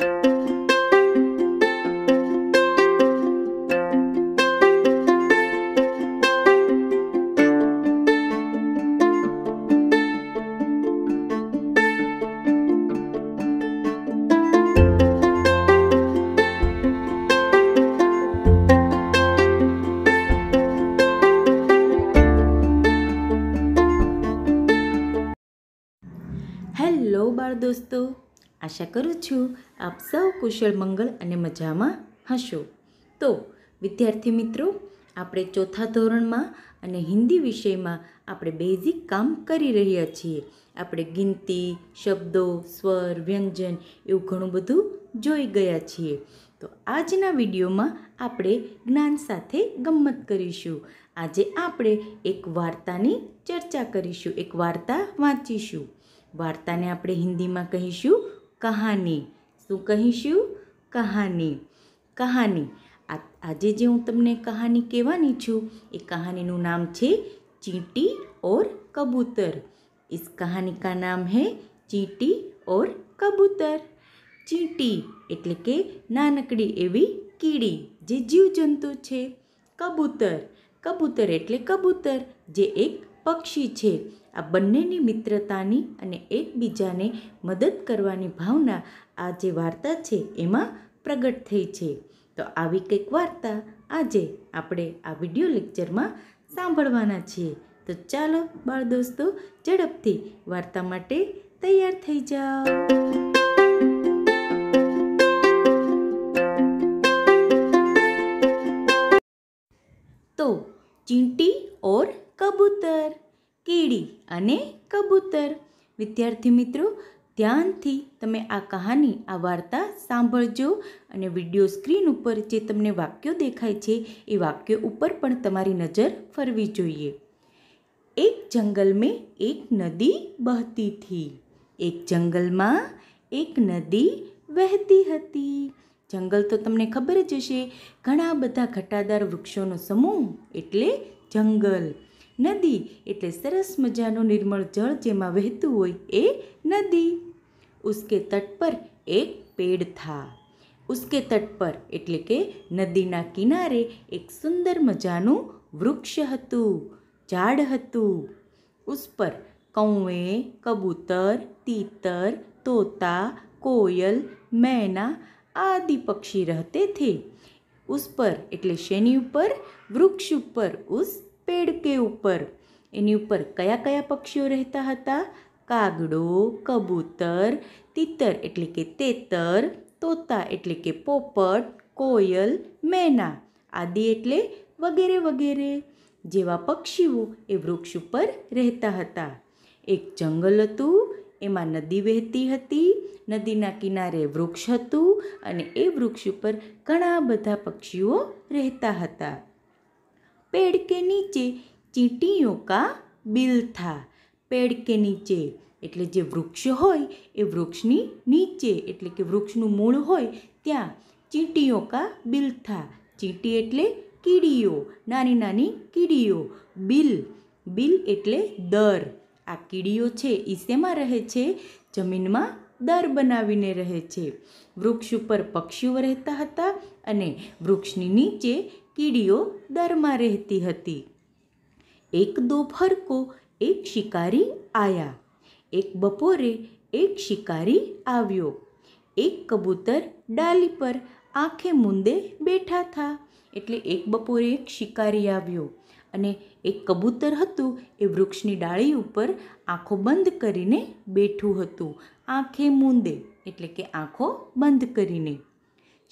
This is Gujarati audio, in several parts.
हेलो बार दोस्तों આશા કરું છું આપ સૌ કુશળ મંગળ અને મજામાં હશો તો વિદ્યાર્થી મિત્રો આપણે ચોથા ધોરણમાં અને હિન્દી વિષયમાં આપણે બેઝિક કામ કરી રહ્યા છીએ આપણે ગિનતી શબ્દો સ્વર વ્યંજન એવું ઘણું બધું જોઈ ગયા છીએ તો આજના વિડીયોમાં આપણે જ્ઞાન સાથે ગમત કરીશું આજે આપણે એક વાર્તાની ચર્ચા કરીશું એક વાર્તા વાંચીશું વાર્તાને આપણે હિન્દીમાં કહીશું કહાની શું કહીશું કહાની કહાની આજે જે હું તમને કહાની કહેવાની છું એ કહાનીનું નામ છે ચીંટી ઓર કબૂતર ઇસ કહાની કા નામ હે ચીંટી ઓર કબૂતર ચીંટી એટલે કે નાનકડી એવી કીડી જે જીવજંતુ છે કબૂતર કબૂતર એટલે કબૂતર જે એક પક્ષી છે આ બંનેની મિત્રતાની અને એકબીજાને મદદ કરવાની ભાવના આ જે વાર્તા છે એમાં પ્રગટ થઈ છે તો આવી કંઈક વાર્તા આજે આપણે આ વિડીયો લેક્ચરમાં સાંભળવાના છીએ તો ચાલો બાળ દોસ્તો ઝડપથી વાર્તા માટે તૈયાર થઈ જાઓ તો ચીંટી ઓર કબૂતર કીડી અને કબૂતર વિદ્યાર્થી મિત્રો ધ્યાનથી તમે આ કહાની આ વાર્તા સાંભળજો અને વિડીયો સ્ક્રીન ઉપર જે તમને વાક્યો દેખાય છે એ વાક્યો ઉપર પણ તમારી નજર ફરવી જોઈએ એક જંગલ મેં એક નદી બહતી હતી એક જંગલમાં એક નદી વહેતી હતી જંગલ તો તમને ખબર જ હશે ઘણા બધા ઘટાદાર વૃક્ષોનો સમૂહ એટલે જંગલ નદી એટલે સરસ મજાનું નિર્મળ જળ જેમાં વહેતું હોય એ નદી ઉસકે તટ પર એક પેડ થા ઉસકે તટ પર એટલે કે નદીના કિનારે એક સુંદર મજાનું વૃક્ષ હતું ઝાડ હતું ઉસ પર કૌવે કબૂતર તીતર તોતા કોયલ મેના આદિ પક્ષી રહેતે થે ઉસ પર એટલે શેની ઉપર વૃક્ષ ઉપર ઉસ પેડ કે ઉપર એની ઉપર કયા કયા પક્ષીઓ રહેતા હતા કાગડો કબૂતર તીતર એટલે કે તેતર તોતા એટલે કે પોપટ કોયલ મેના આદિ એટલે વગેરે વગેરે જેવા પક્ષીઓ એ વૃક્ષ ઉપર રહેતા હતા એક જંગલ હતું એમાં નદી વહેતી હતી નદીના કિનારે વૃક્ષ હતું અને એ વૃક્ષ ઉપર ઘણા બધા પક્ષીઓ રહેતા હતા પેડ કે નીચે चींटियों કા बिल था પેડ કે નીચે એટલે જે વૃક્ષ હોય એ વૃક્ષની નીચે એટલે કે વૃક્ષનું મૂળ હોય ત્યાં ચીંટીઓ કા બિલથા ચીંટી એટલે કીડીઓ નાની નાની કીડીઓ બિલ બિલ એટલે દર આ કીડીઓ છે એ શેમાં રહે છે જમીનમાં દર બનાવીને રહે છે વૃક્ષ ઉપર પક્ષીઓ રહેતા હતા અને વૃક્ષની નીચે કીડીઓ દરમાં રહેતી હતી એક દો ફરકો એક શિકારી આયા એક બપોરે એક શિકારી આવ્યો એક કબૂતર ડાલી પર આંખે મૂંદે બેઠા થા એટલે એક બપોરે એક શિકારી આવ્યો અને એક કબૂતર હતું એ વૃક્ષની ડાળી ઉપર આંખો બંધ કરીને બેઠું હતું આંખે મૂંદે એટલે કે આંખો બંધ કરીને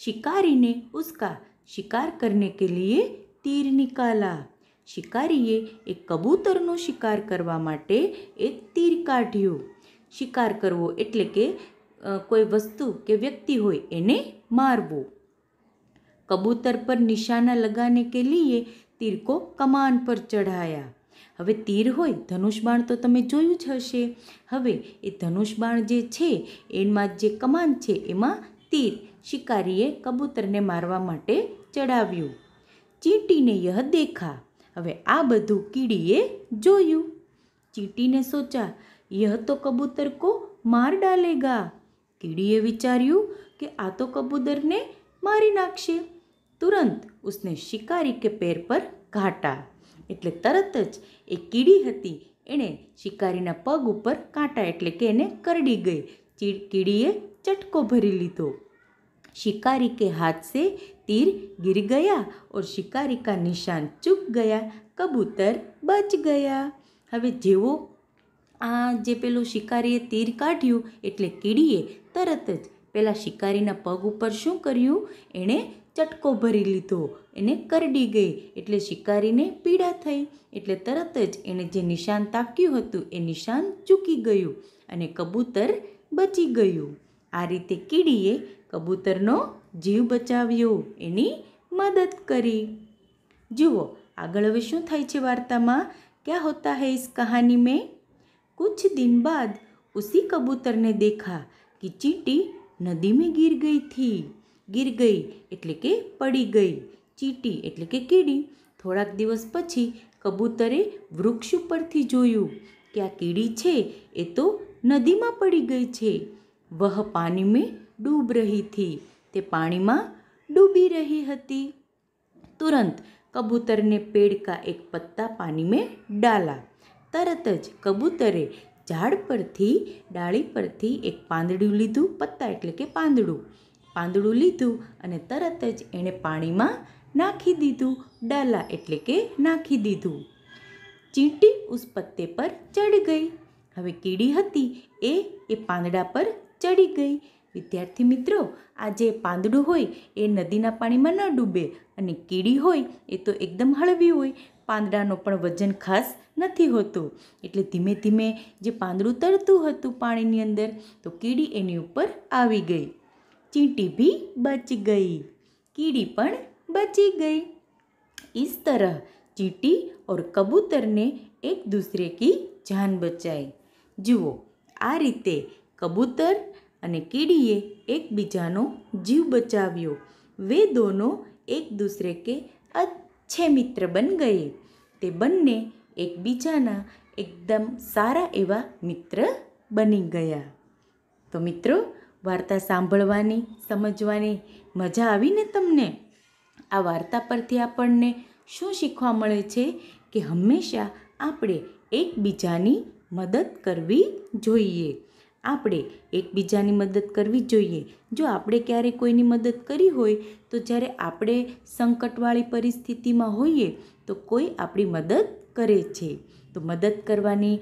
શિકારીને ઉસકા શિકાર કરને કે લીએ તીર નિકાલા શિકારીએ એક કબૂતરનો શિકાર કરવા માટે એક તીર કાઢ્યું શિકાર કરવો એટલે કે કોઈ વસ્તુ કે વ્યક્તિ હોય એને મારવો કબૂતર પર નિશાના લગાને કે લીએ તીરકો કમાન પર ચઢાયા હવે તીર હોય ધનુષ બાણ તો તમે જોયું જ હશે હવે એ ધનુષ બાણ જે છે એમાં જે કમાન છે એમાં તીર શિકારીએ કબૂતરને મારવા માટે ચડાવ્યું ચીંટીને યહ દેખા હવે આ બધું કીડીએ જોયું ચીંટીને સોચા યહ તો કબૂતર કો માર ડાલેગા કીડીએ વિચાર્યું કે આ તો કબૂતરને મારી નાખશે તુરંત ઉસને શિકારી કે પેર પર ઘાટા એટલે તરત જ એ કીડી હતી એણે શિકારીના પગ ઉપર કાંટા એટલે કે એને કરડી ગઈ કીડીએ ચટકો ભરી લીધો शिकारी के हाथ से तीर गिर गया और शिकारी का निशान चूक ગયા કબૂતર બચ ગયા હવે જેવો આ જે પેલો શિકારીએ તીર કાઢ્યું એટલે કીડીએ તરત જ પેલા શિકારીના પગ ઉપર શું કર્યું એણે ચટકો ભરી લીધો એને કરડી ગઈ એટલે શિકારીને પીડા થઈ એટલે તરત જ એણે જે નિશાન તાક્યું હતું એ નિશાન ચૂકી ગયું અને કબૂતર બચી ગયું આ રીતે કીડીએ કબૂતરનો જીવ બચાવ્યો એની મદદ કરી જુઓ આગળ હવે શું થાય છે વાર્તામાં ક્યાં હોતા હૈ ઇસ કહાની મેં કુછ દિન બાદ ઉસી કબૂતરને દેખા કે ચીટી નદી મેં ગીર ગઈ થી ગીર ગઈ એટલે કે પડી ગઈ ચીટી એટલે કે કીડી થોડાક દિવસ પછી કબૂતરે વૃક્ષ ઉપરથી જોયું કે આ કીડી છે એ તો નદીમાં પડી ગઈ છે વહ પાણી મેં ડૂબ રહી થી તે પાણીમાં ડૂબી રહી હતી તુરંત કબૂતરને પેડ કા એક પત્તા પાણી મેં ડાલા તરત જ કબૂતરે ઝાડ પરથી ડાળી પરથી એક પાંદડું લીધું પત્તા એટલે કે પાંદડું પાંદડું લીધું અને તરત જ એણે પાણીમાં નાખી દીધું ડાલા એટલે કે નાખી દીધું ચીંટી ઉસ પત્તે પર ચડ ગઈ હવે કીડી હતી એ એ પાંદડા પર ચડી ગઈ વિદ્યાર્થી મિત્રો આ જે પાંદડું હોય એ નદીના પાણીમાં ન ડૂબે અને કીડી હોય એ તો એકદમ હળવી હોય પાંદડાનો પણ વજન ખાસ નથી હોતું એટલે ધીમે ધીમે જે પાંદડું તરતું હતું પાણીની અંદર તો કીડી એની ઉપર આવી ગઈ ચીંટી બી બચી ગઈ કીડી પણ બચી ગઈ ઇસ તરહ ચીંટી ઓર કબૂતરને એક દૂસરે કી જાન બચાઈ જુઓ આ રીતે કબૂતર અને કીડીએ એકબીજાનો જીવ બચાવ્યો વેદોનો એક દૂસરે કે અચ્છે મિત્ર બન ગયે તે બંને એકબીજાના એકદમ સારા એવા મિત્ર બની ગયા તો મિત્રો વાર્તા સાંભળવાની સમજવાની મજા આવીને તમને આ વાર્તા પરથી આપણને શું શીખવા મળે છે કે હંમેશા આપણે એકબીજાની મદદ કરવી જોઈએ આપણે એકબીજાની મદદ કરવી જોઈએ જો આપણે ક્યારે કોઈની મદદ કરી હોય તો જ્યારે આપણે સંકટવાળી પરિસ્થિતિમાં હોઈએ તો કોઈ આપણી મદદ કરે છે તો મદદ કરવાની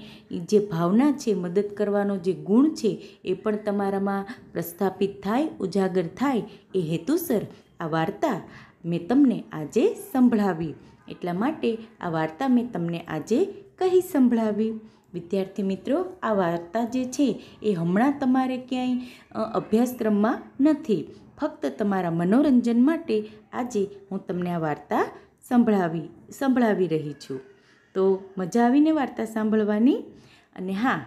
જે ભાવના છે મદદ કરવાનો જે ગુણ છે એ પણ તમારામાં પ્રસ્થાપિત થાય ઉજાગર થાય એ હેતુસર આ વાર્તા મેં તમને આજે સંભળાવી એટલા માટે આ વાર્તા મેં તમને આજે કહી સંભળાવી વિદ્યાર્થી મિત્રો આ વાર્તા જે છે એ હમણાં તમારે ક્યાંય અભ્યાસક્રમમાં નથી ફક્ત તમારા મનોરંજન માટે આજે હું તમને આ વાર્તા સંભળાવી સંભળાવી રહી છું તો મજા આવીને વાર્તા સાંભળવાની અને હા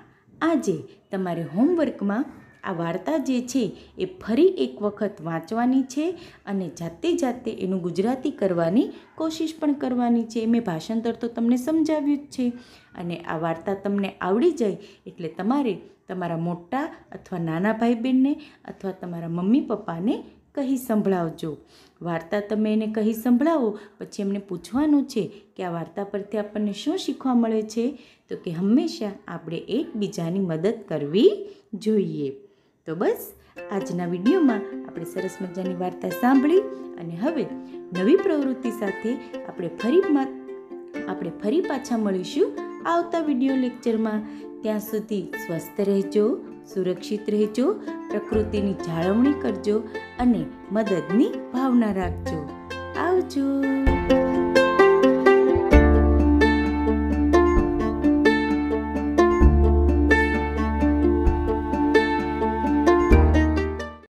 આજે તમારે હોમવર્કમાં આ વાર્તા જે છે એ ફરી એક વખત વાંચવાની છે અને જાતે જાતે એનું ગુજરાતી કરવાની કોશિશ પણ કરવાની છે મેં ભાષાંતર તો તમને સમજાવ્યું જ છે અને આ વાર્તા તમને આવડી જાય એટલે તમારે તમારા મોટા અથવા નાના ભાઈ બહેનને અથવા તમારા મમ્મી પપ્પાને કહી સંભળાવજો વાર્તા તમે એને કહી સંભળાવો પછી એમને પૂછવાનું છે કે આ વાર્તા પરથી આપણને શું શીખવા મળે છે તો કે હંમેશા આપણે એકબીજાની મદદ કરવી જોઈએ તો બસ આજના વિડીયોમાં આપણે સરસ મજાની વાર્તા સાંભળી અને હવે નવી પ્રવૃત્તિ સાથે આપણે ફરી આપણે ફરી પાછા મળીશું આવતા વિડીયો લેક્ચરમાં ત્યાં સુધી સ્વસ્થ રહેજો સુરક્ષિત રહેજો પ્રકૃતિની જાળવણી કરજો અને મદદની ભાવના રાખજો આવજો